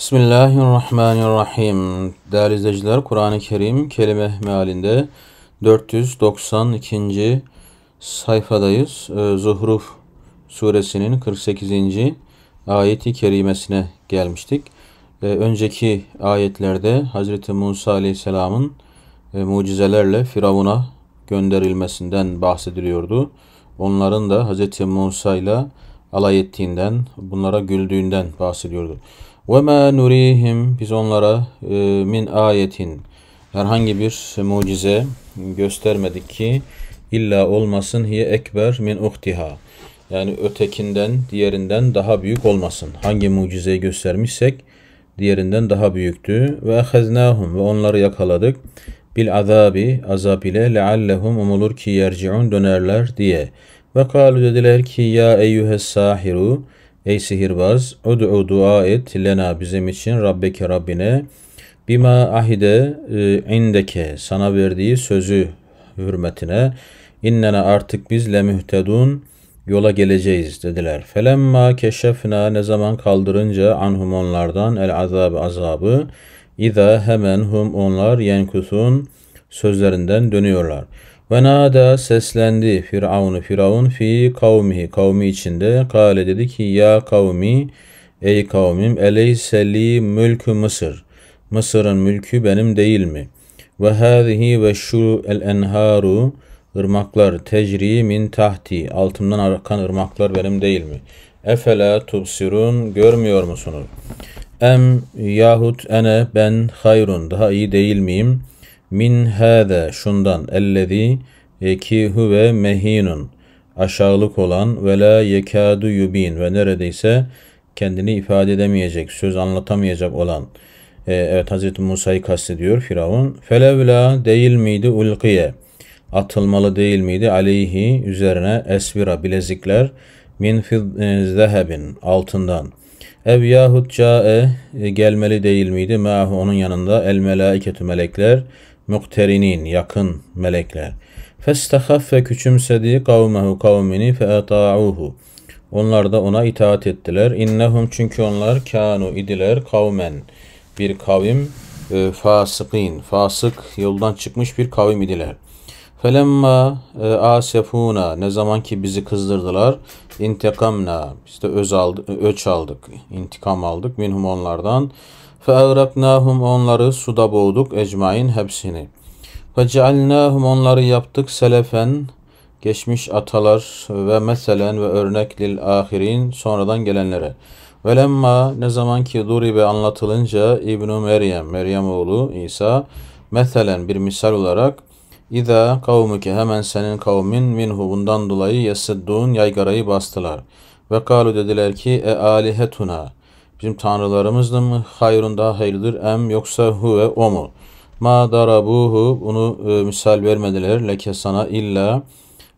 Bismillahirrahmanirrahim. Değerli izleyiciler, Kur'an-ı Kerim kelime mealinde 492. sayfadayız. Ee, Zuhruf suresinin 48. ayeti kerimesine gelmiştik. Ee, önceki ayetlerde Hz. Musa aleyhisselamın e, mucizelerle Firavun'a gönderilmesinden bahsediliyordu. Onların da Hz. Musa ile alay ettiğinden, bunlara güldüğünden bahsediyordu. Ve ma nurihim biz onlara e, min ayetin herhangi bir mucize göstermedik ki illa olmasın hiye ekber min uhtiha. Yani ötekinden, diğerinden daha büyük olmasın. Hangi mucizeyi göstermişsek diğerinden daha büyüktü. Ve eheznâhum ve onları yakaladık. Bil azabi azab ile leallehum umulur ki yerciun dönerler diye. Ve kalu dediler ki ya eyyühes sahiru Ey sihirbaz, öd'u dua et lena bizim için Rabbeke Rabbine bima ahide e, indeke sana verdiği sözü hürmetine innena artık biz lemühtedun yola geleceğiz dediler. Felemma keşefna ne zaman kaldırınca anhum onlardan el azab azabı İza hemen hum onlar yenkusun sözlerinden dönüyorlar. Ve nada seslendi Firavunu Firavun fi kavmihi kavmi içinde kale dedi ki ya kavmi ey kavmim eleyselli mülkü Mısır Mısır'ın mülkü benim değil mi? Ve hâzihi ve şu el enharu ırmaklar tecri min tahti altımdan akan ırmaklar benim değil mi? Efela tubsirun görmüyor musunuz? Em yahut ene ben hayrun daha iyi değil miyim?'' min hâde şundan ellezî ki huve mehinun aşağılık olan ve la yekâdu yubîn ve neredeyse kendini ifade edemeyecek, söz anlatamayacak olan e, evet Hazreti Musa'yı kastediyor Firavun. Felevla değil miydi ulkiye atılmalı değil miydi aleyhi üzerine esvira bilezikler min e, zehebin altından. Ev yahut cae e, gelmeli değil miydi? Mahu onun yanında el melaiketü melekler mukterinin yakın melekler. Festahaffe küçümsedi kavmehu kavmini fe Onlar da ona itaat ettiler. İnnehum çünkü onlar kanu idiler kavmen bir kavim e, fasıkîn fasık yoldan çıkmış bir kavim idiler. Felemma e, asefuna ne zaman ki bizi kızdırdılar intikamna işte öz aldı, öç aldık intikam aldık minhum onlardan فَاَغْرَقْنَاهُمْ Onları suda boğduk ecmain hepsini. فَجَعَلْنَاهُمْ Onları yaptık selefen geçmiş atalar ve meselen ve örnek lil ahirin sonradan gelenlere. Velemma ne zaman ki duribe anlatılınca İbnu Meryem, Meryem oğlu İsa meselen bir misal olarak İza ki hemen senin kavmin minhu bundan dolayı yesiddun yaygarayı bastılar. Ve kalu dediler ki e alihetuna Bizim Tanrılarımızla mı hayrun daha hayırlıdır em yoksa hu ve o mu? Ma darabuhu bunu e, misal vermediler. Leke sana illa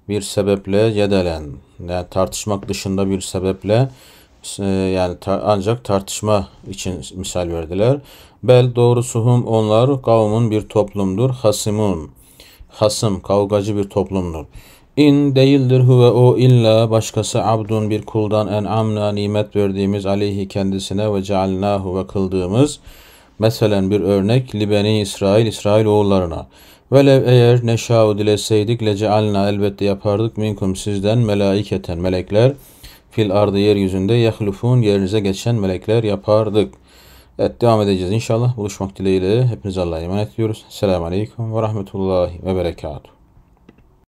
bir sebeple yedelen. Yani tartışmak dışında bir sebeple e, yani ta, ancak tartışma için misal verdiler. Bel doğrusu hum onlar kavmun bir toplumdur. Hasimun. Hasım kavgacı bir toplumdur. İn değildir huve o illa başkası abdun bir kuldan en amna nimet verdiğimiz aleyhi kendisine ve cealnahu ve kıldığımız meselen bir örnek libeni İsrail İsrail oğullarına. Velev eğer neşa'u dileseydik le cealna elbette yapardık minkum sizden melaiketen melekler fil ardı yeryüzünde yahlufun yerinize geçen melekler yapardık. Evet devam edeceğiz inşallah. Buluşmak dileğiyle hepinize Allah'a emanet ediyoruz. Selamun Aleyküm ve Rahmetullahi ve Berekatuhu.